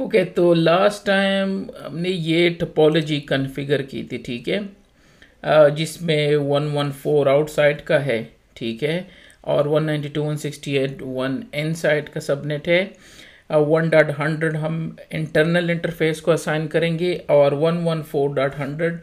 Okay okay, तो last time हमने ये टपोलॉजी कन्फिगर की थी ठीक है जिसमें वन वन फोर आउटसाइड का है ठीक है और one one two sixty eight one inside का सबनेट है वन डॉट हंड्रेड हम इंटरनल इंटरफेस को असाइन करेंगे और one one four dot hundred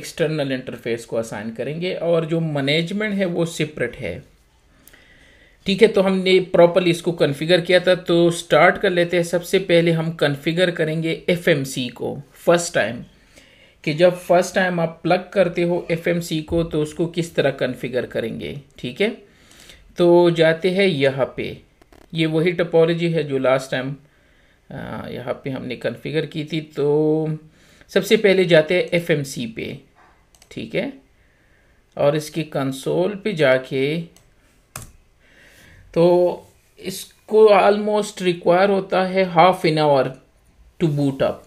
external interface को असाइन करेंगे और जो मैनेजमेंट है वो सिपरेट है ठीक है तो हमने प्रॉपरली इसको कन्फिगर किया था तो स्टार्ट कर लेते हैं सबसे पहले हम कन्फिगर करेंगे एफ को फर्स्ट टाइम कि जब फर्स्ट टाइम आप प्लग करते हो एफ को तो उसको किस तरह कन्फिगर करेंगे ठीक है तो जाते हैं यहाँ पे ये वही टपोलॉजी है जो लास्ट टाइम यहाँ पे हमने कन्फिगर की थी तो सबसे पहले जाते हैं एफ पे ठीक है और इसके कंसोल पे जाके तो इसको ऑलमोस्ट रिक्वायर होता है half an hour to boot up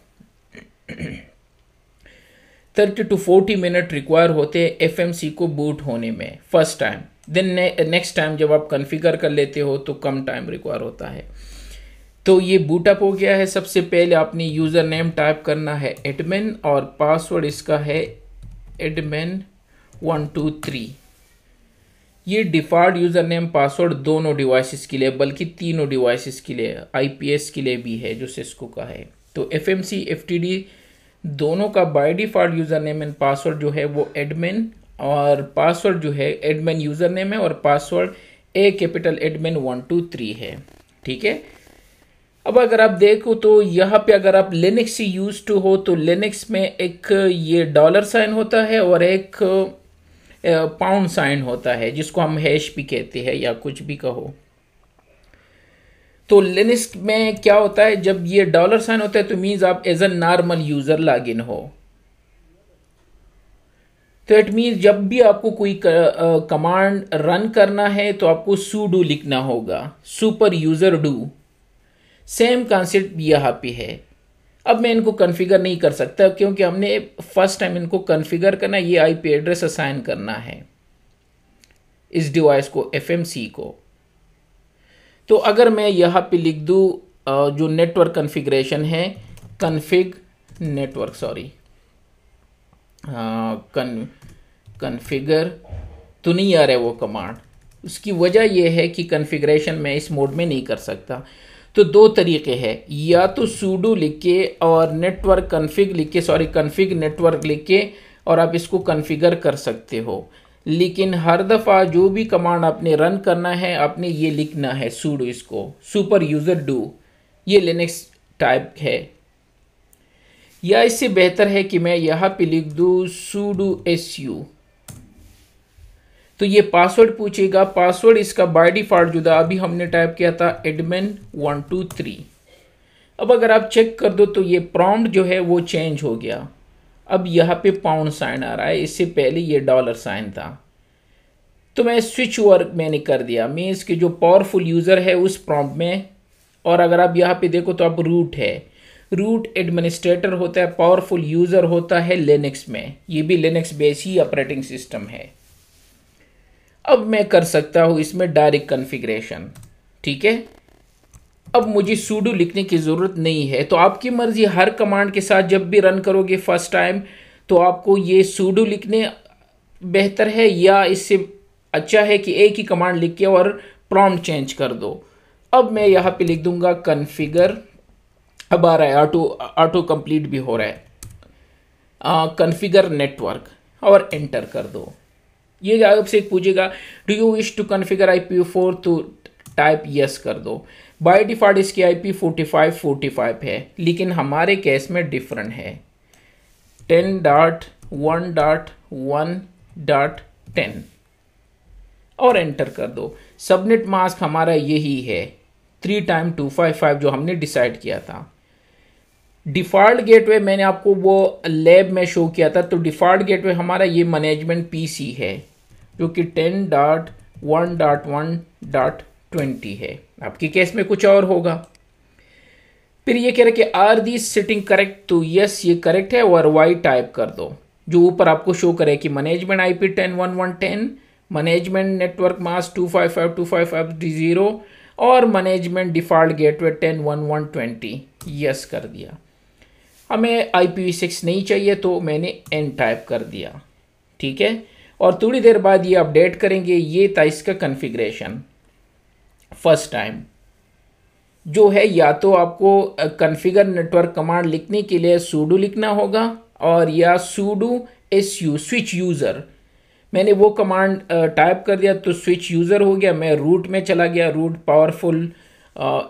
thirty to forty minute require होते हैं एफ को बूट होने में first time then next time जब आप कन्फिगर कर लेते हो तो कम टाइम रिक्वायर होता है तो ये बूट अप हो गया है सबसे पहले आपने यूज़र नेम टाइप करना है एडमिन और पासवर्ड इसका है एडमिन वन टू थ्री ये डिफॉल्ट यूज़र नेम पासवर्ड दोनों डिवाइसेस के लिए बल्कि तीनों डिवाइसेस के लिए आईपीएस के लिए भी है जो सिस्को का है तो F M C F T D दोनों का by default user name and password जो है वो एडमिन और पासवर्ड जो है एडमिन यूज़र नेम है और password A capital admin one two three है ठीक है अब अगर आप देखो तो यहाँ पे अगर आप लिनक्स यूज टू हो तो लिनक्स में एक ये डॉलर साइन होता है और एक पाउंड साइन होता है जिसको हम हैश भी कहते हैं या कुछ भी कहो तो लिनक्स में क्या होता है जब ये डॉलर साइन होता है तो मीन्स आप as a normal user log in हो तो इट मीन्स जब भी आपको कोई कमांड रन करना है तो आपको सू डू लिखना होगा super user do same concept यहाँ पे है अब मैं इनको कन्फिगर नहीं कर सकता क्योंकि हमने फर्स्ट टाइम इनको कन्फिगर करना ये आईपी एड्रेस असाइन करना है इस डिवाइस को एफएमसी को तो अगर मैं यहाँ पे लिख दूँ जो नेटवर्क कन्फिग्रेशन है config network sorry con configure तो नहीं आ रहा है वो कमांड उसकी वजह यह है कि कन्फिग्रेशन मैं इस मोड में नहीं कर सकता तो दो तरीके हैं या तो सूडो लिख के और नेटवर्क कन्फिग लिख के सॉरी कन्फिग नेटवर्क लिख के और आप इसको कन्फिगर कर सकते हो लेकिन हर दफ़ा जो भी कमांड आपने रन करना है आपने ये लिखना है सूडो इसको सुपर यूज़र डू ये लिनक्स टाइप है या इससे बेहतर है कि मैं यहाँ पे लिख दूँ सूडो एस यू तो ये पासवर्ड पूछेगा पासवर्ड इसका बाय डिफॉल्ट जुदा अभी हमने टाइप किया था एडमिन वन टू थ्री अब अगर आप चेक कर दो तो ये प्रॉम्प्ट जो है वो चेंज हो गया अब यहाँ पे पाउंड साइन आ रहा है इससे पहले ये डॉलर साइन था तो मैं स्विच वर्क मैंने कर दिया मीन्स इसके जो पावरफुल यूज़र है उस प्रॉम्प्ट में और अगर आप यहाँ पे देखो तो आप रूट है रूट एडमिनिस्ट्रेटर होता है पावरफुल यूज़र होता है लिनक्स में ये भी लिनक्स बेस ही ऑपरेटिंग सिस्टम है अब मैं कर सकता हूँ इसमें डायरेक्ट कन्फिग्रेशन ठीक है अब मुझे सूडो लिखने की ज़रूरत नहीं है तो आपकी मर्ज़ी हर कमांड के साथ जब भी रन करोगे फर्स्ट टाइम तो आपको ये सूडो लिखने बेहतर है या इससे अच्छा है कि एक ही कमांड लिख के और प्रॉम्प्ट चेंज कर दो अब मैं यहाँ पे लिख दूंगा कन्फिगर अब आ रहा है ऑटो ऑटो कंप्लीट भी हो रहा है कन्फिगर नेटवर्क और एंटर कर दो ये आपसे से पूछेगा do you wish to configure I P four तो टाइप यस कर दो बाय डिफॉल्ट इसकी I P forty five forty five है लेकिन हमारे केस में डिफरेंट है ten dot one dot one dot ten और एंटर कर दो सबनेट मास्क हमारा यही है three time two five five जो हमने डिसाइड किया था डिफ़ॉल्ट गेटवे मैंने आपको वो लैब में शो किया था तो डिफ़ॉल्ट गेटवे हमारा ये मैनेजमेंट पीसी है जो कि ten dot one dot one dot twenty है आपकी केस में कुछ और होगा फिर ये कह रहा कि आर दी सिटिंग करेक्ट तो यस ये करेक्ट है और वाई टाइप कर दो जो ऊपर आपको शो करे कि management I P ten one one ten management network mask two five five two five five डी जीरो और management default gateway ten one one twenty yes कर दिया हमें आई पी वी सिक्स नहीं चाहिए तो मैंने एन टाइप कर दिया ठीक है और थोड़ी देर बाद ये अपडेट करेंगे ये था इसका कन्फिग्रेशन फर्स्ट टाइम जो है या तो आपको कन्फिगर नेटवर्क कमांड लिखने के लिए सूडो लिखना होगा और या sudo S U switch user मैंने वो कमांड टाइप कर दिया तो स्विच यूज़र हो गया मैं रूट में चला गया रूट पावरफुल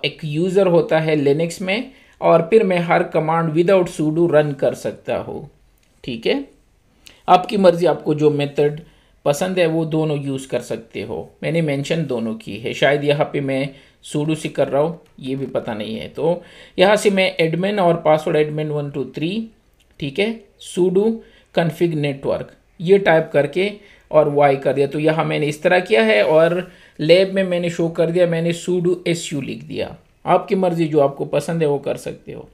एक यूज़र होता है लिनक्स में और फिर मैं हर कमांड विदाउट सूडो रन कर सकता हूँ ठीक है आपकी मर्ज़ी आपको जो मेथड पसंद है वो दोनों यूज़ कर सकते हो मैंने मेंशन दोनों की है शायद यहाँ पे मैं सूडो से कर रहा हूँ ये भी पता नहीं है तो यहाँ से मैं एडमिन और password admin one two three ठीक है सूडू कन्फिग नेटवर्क ये टाइप करके और वाई कर दिया तो यहाँ मैंने इस तरह किया है और लैब में मैंने शो कर दिया मैंने सूडू एस यू लिख दिया आपकी मर्ज़ी जो आपको पसंद है वो कर सकते हो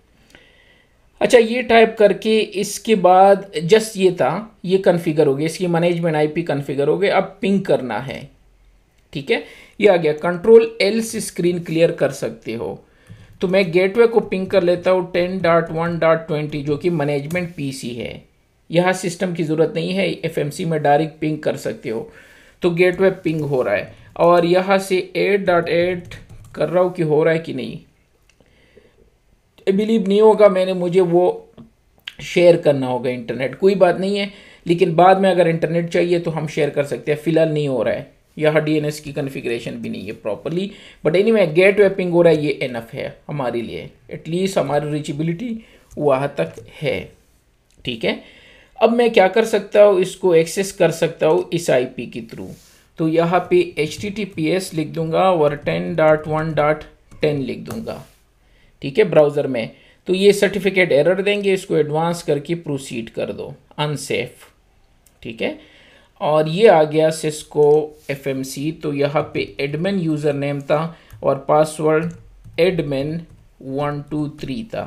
अच्छा ये टाइप करके इसके बाद जस्ट ये था ये कन्फिगर हो गया इसकी मैनेजमेंट आईपी कन्फिगर हो गया अब पिंक करना है ठीक है ये आ गया कंट्रोल एल से स्क्रीन क्लियर कर सकते हो तो मैं गेटवे को पिंक कर लेता हूँ ten dot one dot twenty जो कि मैनेजमेंट पीसी है यहाँ सिस्टम की ज़रूरत नहीं है सी में डायरेक्ट पिंक कर सकते हो तो गेटवे पिंग हो रहा है और यहाँ से एट डॉट एट कर रहा हूँ कि हो रहा है कि नहीं बिलीव नहीं होगा मैंने मुझे वो शेयर करना होगा इंटरनेट कोई बात नहीं है लेकिन बाद में अगर इंटरनेट चाहिए तो हम शेयर कर सकते हैं फ़िलहाल नहीं हो रहा है यहाँ डी की कन्फिग्रेशन भी नहीं है properly but any anyway, gate way ping हो रहा है ये एनफ है हमारे लिए एटलीस्ट हमारी रीचेबिलिटी वहाँ तक है ठीक है अब मैं क्या कर सकता हूँ इसको एक्सेस कर सकता हूँ इस आई के थ्रू तो यहाँ पे एच लिख दूंगा और ten dot one dot ten लिख दूंगा ठीक है ब्राउज़र में तो ये सर्टिफिकेट एरर देंगे इसको एडवांस करके प्रोसीड कर दो अनसेफ ठीक है और ये आ गया सिस्को एफ तो यहाँ पे एडमिन यूज़र नेम था और password admin one two three था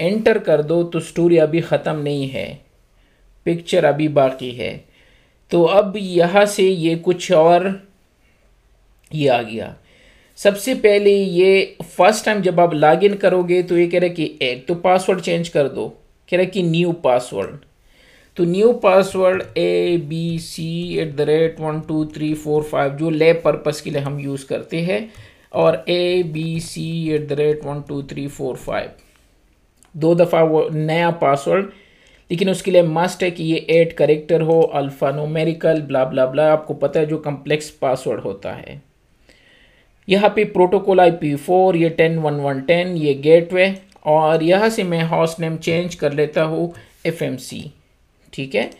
एंटर कर दो तो स्टोरी अभी ख़त्म नहीं है पिक्चर अभी बाकी है तो अब यहाँ से ये कुछ और ये आ गया सबसे पहले ये फर्स्ट टाइम जब आप लॉग इन करोगे तो ये कह रहे कि एक तो पासवर्ड चेंज कर दो कह रहे कि न्यू पासवर्ड तो new password A B C at the rate one two three four five जो लैब पर्पस के लिए हम यूज़ करते हैं और A B C at the rate one two three four five दो दफ़ा वो नया पासवर्ड लेकिन उसके लिए मस्ट है कि ये एट करेक्टर हो अल्फ़ानोमेरिकल ब्ला ब्ला ब्ला आपको पता है जो कम्प्लेक्स पासवर्ड होता है यहाँ पे प्रोटोकॉल आई पी फोर ये टेन वन वन टेन ये गेटवे और यहाँ से मैं हॉस्ट नेम चेंज कर लेता हूँ एफ एम सी ठीक है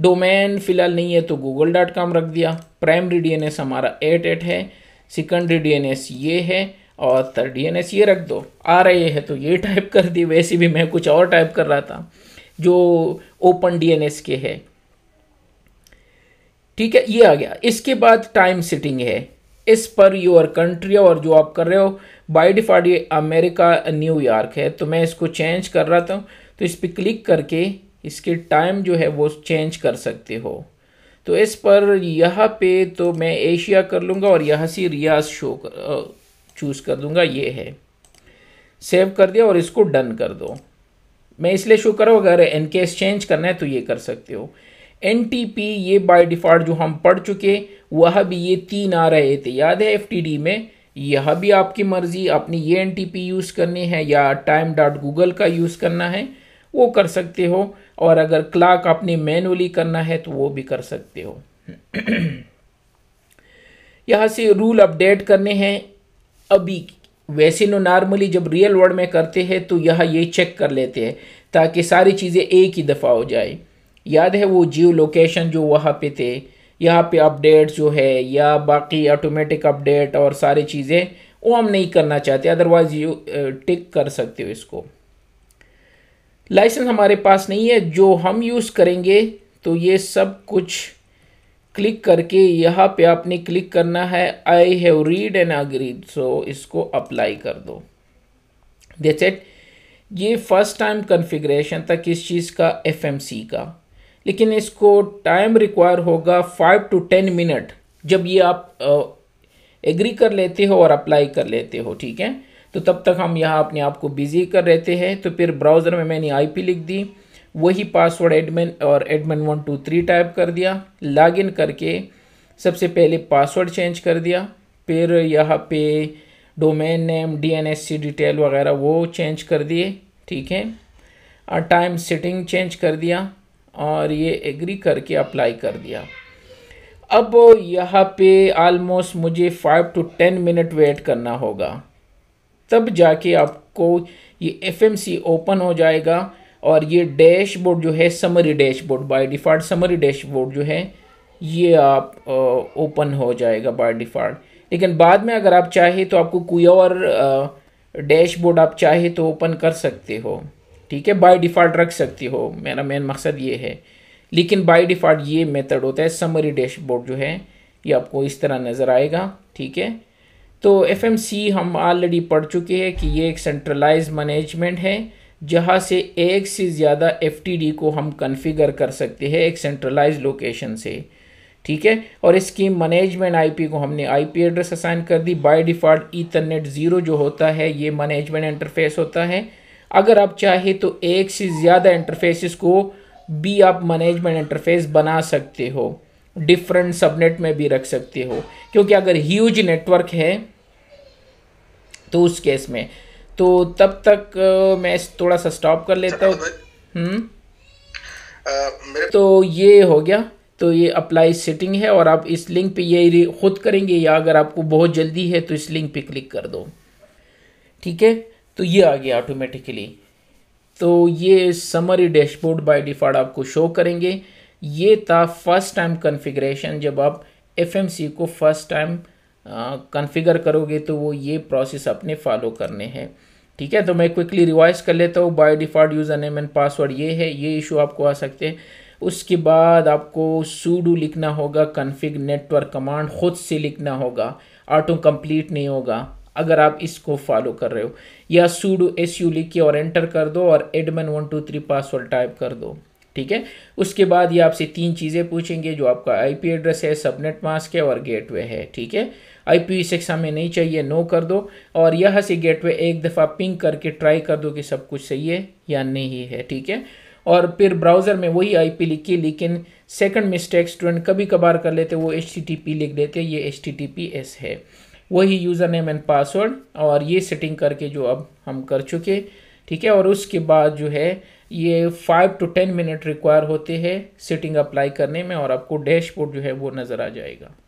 डोमेन फ़िलहाल नहीं है तो गूगल डॉट कॉम रख दिया प्राइमरी डी एन एस हमारा एट एट है सेकेंडरी डी एन एस ये है और थर्ड डी एन एस ये रख दो आ रहे है तो ये टाइप कर दी वैसे भी मैं कुछ और टाइप कर रहा था जो ओपन डी एन एस के है ठीक है ये आ गया इसके बाद टाइम सिटिंग है इस पर योर कंट्री और जो आप कर रहे हो बाई डिफॉल्ट ये अमेरिका न्यूयॉर्क है तो मैं इसको चेंज कर रहा था तो इस पर क्लिक करके इसके टाइम जो है वो चेंज कर सकते हो तो इस पर यहाँ पे तो मैं एशिया कर लूँगा और यहाँ से रियाज शो कर चूज़ कर दूँगा ये है सेव कर दिया और इसको डन कर दो मैं इसलिए शो करो अगर इनकेस चेंज करना है तो ये कर सकते हो पी ये बाय डिफ़ॉल्ट जो हम पढ़ चुके वह भी ये तीन आ रहे थे याद है डी में यह भी आपकी मर्जी अपनी ये पी यूज़ करनी है या टाइम डॉट गूगल का यूज़ करना है वो कर सकते हो और अगर क्लाक आपने मैनुअली करना है तो वो भी कर सकते हो यहाँ से रूल अपडेट करने हैं अभी वैसे नो नॉर्मली जब रियल वर्ल्ड में करते हैं तो यह ये चेक कर लेते हैं ताकि सारी चीज़ें एक ही दफ़ा हो जाए याद है वो जियो लोकेशन जो वहाँ पे थे यहाँ पे अपडेट्स जो है या बाकी ऑटोमेटिक अपडेट और सारी चीज़ें वो हम नहीं करना चाहते अदरवाइज यू टिक कर सकते हो इसको लाइसेंस हमारे पास नहीं है जो हम यूज़ करेंगे तो ये सब कुछ क्लिक करके यहाँ पे आपने क्लिक करना है I have read and agreed so इसको अप्लाई कर दो दैट्स इट ये फर्स्ट टाइम कन्फिग्रेशन था किस चीज़ का एफएमसी का लेकिन इसको टाइम रिक्वायर होगा फाइव टू टेन मिनट जब ये आप एग्री कर लेते हो और अप्लाई कर लेते हो ठीक है तो तब तक हम यहाँ अपने आप को बिजी कर रहते हैं तो फिर ब्राउज़र में मैंने आईपी लिख दी वही पासवर्ड एडमिन और admin one two three type कर दिया लॉगिन करके सबसे पहले पासवर्ड चेंज कर दिया फिर यहाँ पे डोमेन नेम डीएनएससी डिटेल वगैरह वो चेंज कर दिए ठीक है टाइम सेटिंग चेंज कर दिया और ये एग्री करके अप्लाई कर दिया अब यहाँ पे आलमोस्ट मुझे five to ten minute wait करना होगा तब जाके आपको ये एफ ओपन हो जाएगा और ये डैशबोर्ड जो है summary dashboard by default summary dashboard जो है ये आप ओपन uh, हो जाएगा बाय डिफ़ॉल्ट लेकिन बाद में अगर आप चाहे तो आपको कोई और डैशबोर्ड uh, आप चाहे तो ओपन कर सकते हो ठीक है बाय डिफ़ॉल्ट रख सकती हो मेरा मेन मकसद ये है लेकिन बाय डिफ़ॉल्ट ये मेथड होता है समरी डैशबोर्ड जो है ये आपको इस तरह नज़र आएगा ठीक है तो एफ हम ऑलरेडी पढ़ चुके हैं कि ये एक सेंट्रलाइज मैनेजमेंट है जहाँ से एक से ज़्यादा एफ को हम कन्फिगर कर सकते हैं एक सेंट्रलाइज लोकेशन से ठीक है और इसकी मैनेजमेंट आईपी को हमने आईपी एड्रेस असाइन कर दी बाय डिफ़ॉल्ट ईथरनेट ज़ीरो जो होता है ये मैनेजमेंट इंटरफेस होता है अगर आप चाहे तो एक से ज़्यादा इंटरफेस को भी आप मैनेजमेंट इंटरफेस बना सकते हो डिफरेंट सबनेट में भी रख सकते हो क्योंकि अगर ह्यूज नेटवर्क है तो उस केस में तो तब तक मैं थोड़ा सा स्टॉप कर लेता हूँ हम्म? तो ये हो गया तो ये अप्लाई सेटिंग है और आप इस लिंक पे ये खुद करेंगे या अगर आपको बहुत जल्दी है तो इस लिंक पे क्लिक कर दो ठीक है तो ये आ गया ऑटोमेटिकली तो ये समरी डैशबोर्ड बाय डिफ़ॉल्ट आपको शो करेंगे ये था फर्स्ट टाइम कॉन्फ़िगरेशन जब आप एफ को फर्स्ट टाइम कॉन्फ़िगर करोगे तो वो ये प्रोसेस अपने फॉलो करने हैं ठीक है तो मैं क्विकली रिवाइज कर लेता हूँ by default user name and password ये है ये इशू आपको आ सकते हैं उसके बाद आपको सूडू लिखना होगा कन्फिग नेटवर्क कमांड खुद से लिखना होगा ऑटो कंप्लीट नहीं होगा अगर आप इसको फॉलो कर रहे हो या सूडो एस यू लिख के और एंटर कर दो और admin one two three password type कर दो ठीक है उसके बाद ये आपसे तीन चीज़ें पूछेंगे जो आपका आईपी एड्रेस है सबनेट मास्क है और गेटवे है ठीक है आईपी सेक्स हमें नहीं चाहिए नो कर दो और यह से गेटवे एक दफ़ा पिंक करके ट्राई कर दो कि सब कुछ सही है या नहीं है ठीक है और फिर ब्राउज़र में वही आई पी लिखी लेकिन सेकंड मिस्टेक स्टूडेंट कभी कभार कर लेते वो एच लिख देते ये एच है वही यूज़र नेम एंड पासवर्ड और ये सेटिंग करके जो अब हम कर चुके ठीक है और उसके बाद जो है ये five to ten minute require होते हैं सेटिंग अप्लाई करने में और आपको डैशबोर्ड जो है वो नज़र आ जाएगा